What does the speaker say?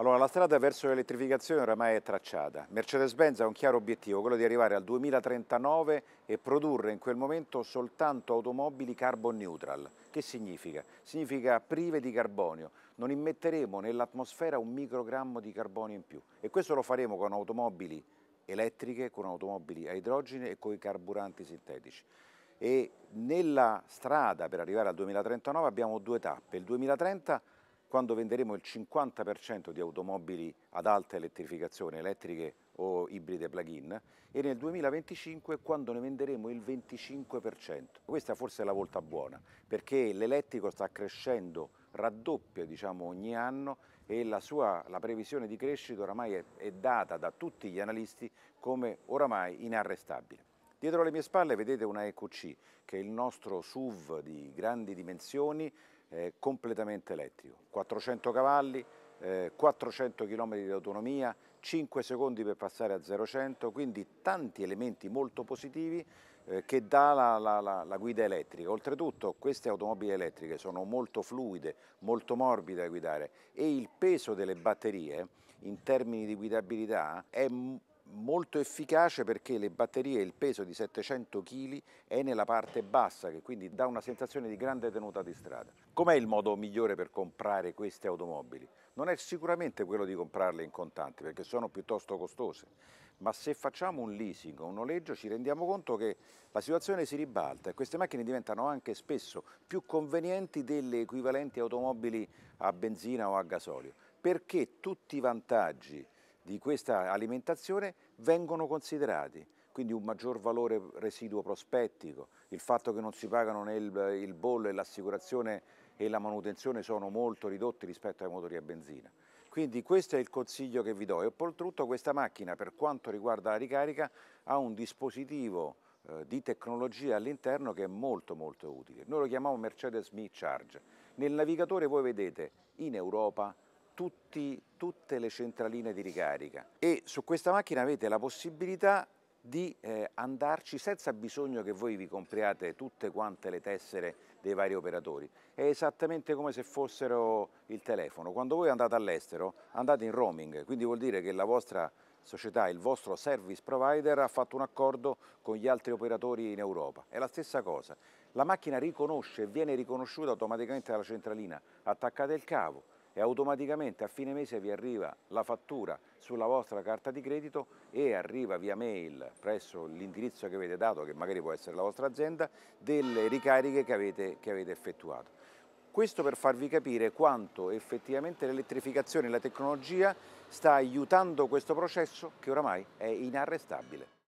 Allora, la strada verso l'elettrificazione oramai è tracciata. Mercedes-Benz ha un chiaro obiettivo, quello di arrivare al 2039 e produrre in quel momento soltanto automobili carbon neutral. Che significa? Significa prive di carbonio. Non immetteremo nell'atmosfera un microgrammo di carbonio in più. E questo lo faremo con automobili elettriche, con automobili a idrogeno e con i carburanti sintetici e nella strada per arrivare al 2039 abbiamo due tappe. Il 2030 quando venderemo il 50% di automobili ad alta elettrificazione, elettriche o ibride plug-in, e nel 2025 quando ne venderemo il 25%. Questa forse è la volta buona, perché l'elettrico sta crescendo, raddoppia diciamo, ogni anno e la, sua, la previsione di crescita oramai è, è data da tutti gli analisti come oramai inarrestabile. Dietro le mie spalle vedete una EQC, che è il nostro SUV di grandi dimensioni, eh, completamente elettrico. 400 cavalli, eh, 400 km di autonomia, 5 secondi per passare a 0-100, quindi tanti elementi molto positivi eh, che dà la, la, la, la, guida elettrica. Oltretutto queste automobili elettriche sono molto fluide, molto morbide da guidare e il peso delle batterie in termini di guidabilità è molto efficace perché le batterie, il peso di 700 kg è nella parte bassa che quindi dà una sensazione di grande tenuta di strada. Com'è il modo migliore per comprare queste automobili? Non è sicuramente quello di comprarle in contanti perché sono piuttosto costose, ma se facciamo un leasing o un noleggio ci rendiamo conto che la situazione si ribalta e queste macchine diventano anche spesso più convenienti delle equivalenti automobili a benzina o a gasolio perché tutti i vantaggi di questa alimentazione vengono considerati, quindi un maggior valore residuo prospettico, il fatto che non si pagano né il, il bollo e l'assicurazione e la manutenzione sono molto ridotti rispetto ai motori a benzina. Quindi questo è il consiglio che vi do e oltretutto questa macchina per quanto riguarda la ricarica ha un dispositivo eh, di tecnologia all'interno che è molto molto utile. Noi lo chiamiamo Mercedes Me Charge. Nel navigatore voi vedete in Europa, tutti, tutte le centraline di ricarica e su questa macchina avete la possibilità di eh, andarci senza bisogno che voi vi compriate tutte quante le tessere dei vari operatori. È esattamente come se fossero il telefono. Quando voi andate all'estero andate in roaming, quindi vuol dire che la vostra società, il vostro service provider ha fatto un accordo con gli altri operatori in Europa. È la stessa cosa. La macchina riconosce, e viene riconosciuta automaticamente dalla centralina, attaccate il cavo, e automaticamente a fine mese vi arriva la fattura sulla vostra carta di credito e arriva via mail presso l'indirizzo che avete dato, che magari può essere la vostra azienda, delle ricariche che avete, che avete effettuato. Questo per farvi capire quanto effettivamente l'elettrificazione e la tecnologia sta aiutando questo processo che oramai è inarrestabile.